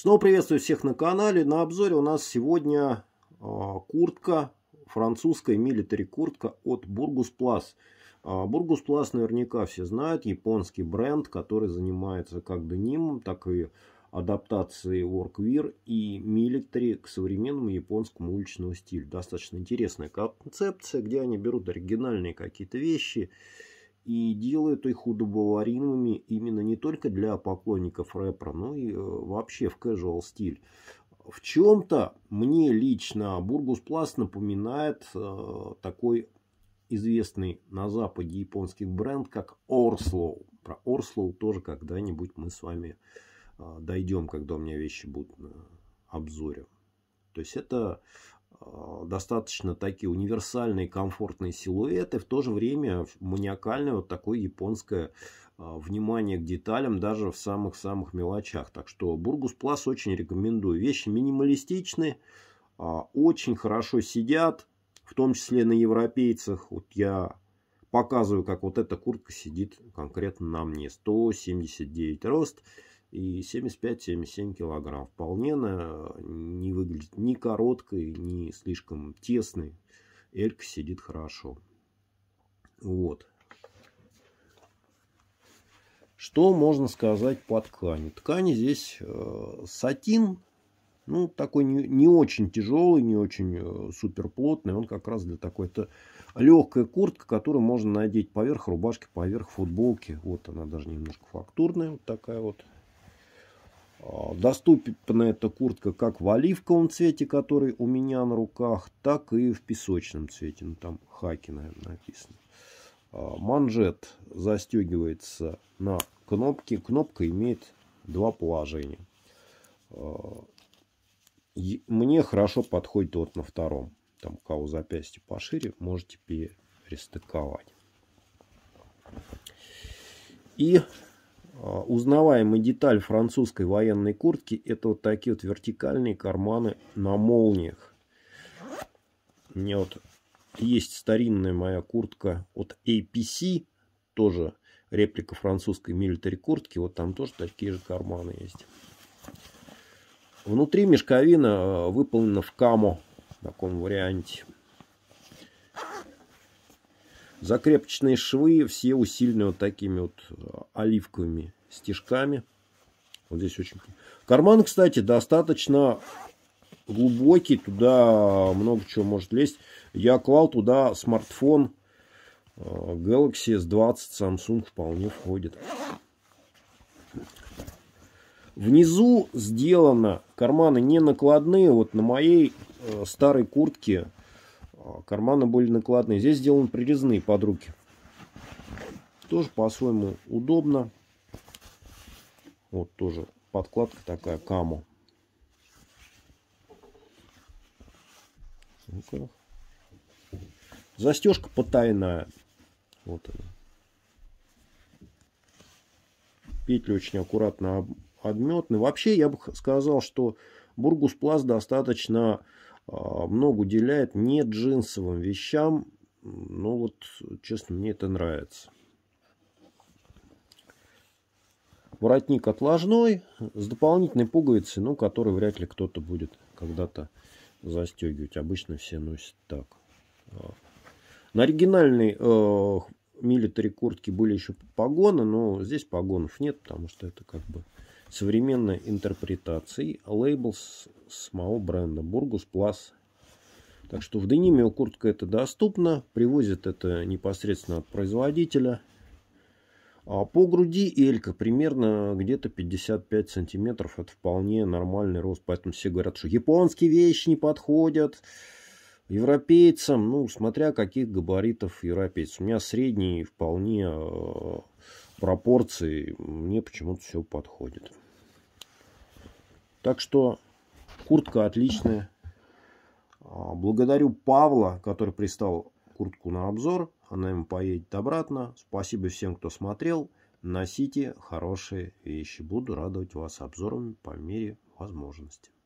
Снова приветствую всех на канале. На обзоре у нас сегодня а, куртка, французская милитари куртка от Burgus Plus. А, Burgus Plus наверняка все знают, японский бренд, который занимается как денимом, так и адаптацией workwear и милитари к современному японскому уличному стилю. Достаточно интересная концепция, где они берут оригинальные какие-то вещи, и делают их удобоваримыми именно не только для поклонников рэпа, но и э, вообще в casual стиль. В чем-то мне лично Бургус Пласт напоминает э, такой известный на Западе японский бренд, как Орслоу. Про Орслоу тоже когда-нибудь мы с вами э, дойдем, когда у меня вещи будут на обзоре. То есть это Э, достаточно такие универсальные комфортные силуэты, в то же время маниакальное вот такое японское э, внимание к деталям даже в самых-самых мелочах. Так что Бургус Плас очень рекомендую. Вещи минималистичны, э, очень хорошо сидят, в том числе на европейцах. Вот я показываю, как вот эта куртка сидит конкретно на мне. 179 рост, и 75-77 килограмм. Вполне она не выглядит ни короткой, ни слишком тесной. Элька сидит хорошо. Вот. Что можно сказать по ткани? Ткани здесь э, сатин, ну, такой не, не очень тяжелый, не очень э, плотный Он как раз для такой... Это легкая куртка, которую можно надеть поверх рубашки, поверх футболки. Вот она даже немножко фактурная, вот такая вот. Э, доступна эта куртка как в оливковом цвете, который у меня на руках, так и в песочном цвете. Ну, там хаки, наверное, написано. Э, манжет застегивается на кнопке. Кнопка имеет два положения. Э, мне хорошо подходит вот на втором. Там у кого запястье пошире, можете перестыковать. И а, Узнаваемая деталь французской военной куртки – это вот такие вот вертикальные карманы на молниях. У меня вот есть старинная моя куртка от APC, тоже реплика французской милитари куртки. Вот там тоже такие же карманы есть. Внутри мешковина а, выполнена в камо в таком варианте. Закрепочные швы все усилены вот такими вот а, оливковыми стежками. Вот здесь очень... Карман, кстати, достаточно глубокий, туда много чего может лезть. Я клал туда смартфон а, Galaxy S20 Samsung вполне входит. Внизу сделано, карманы не накладные, вот на моей э, старой куртке а, карманы более накладные. Здесь сделаны прирезные под руки. Тоже по-своему удобно. Вот тоже подкладка такая, каму. Застежка потайная. Вот она. Петли очень аккуратно обметны. Вообще я бы сказал, что Бургус Пласт достаточно а, много уделяет не джинсовым вещам. Ну вот, честно, мне это нравится. Воротник отложной с дополнительной пуговицей, ну, который вряд ли кто-то будет когда-то застегивать. Обычно все носят так. А. На оригинальной э, милитари куртке были еще погоны, но здесь погонов нет, потому что это как бы современной интерпретацией лейбл самого бренда Burgus Plus. Так что в Денимио куртка это доступна, привозят это непосредственно от производителя. А по груди элька примерно где-то 55 сантиметров. Это вполне нормальный рост. Поэтому все говорят, что японские вещи не подходят европейцам. Ну, смотря каких габаритов европейцев. У меня средний вполне э, пропорции мне почему-то все подходит. Так что куртка отличная. А, благодарю Павла, который пристал куртку на обзор. Она ему поедет обратно. Спасибо всем, кто смотрел. Носите хорошие вещи. Буду радовать вас обзорами по мере возможности.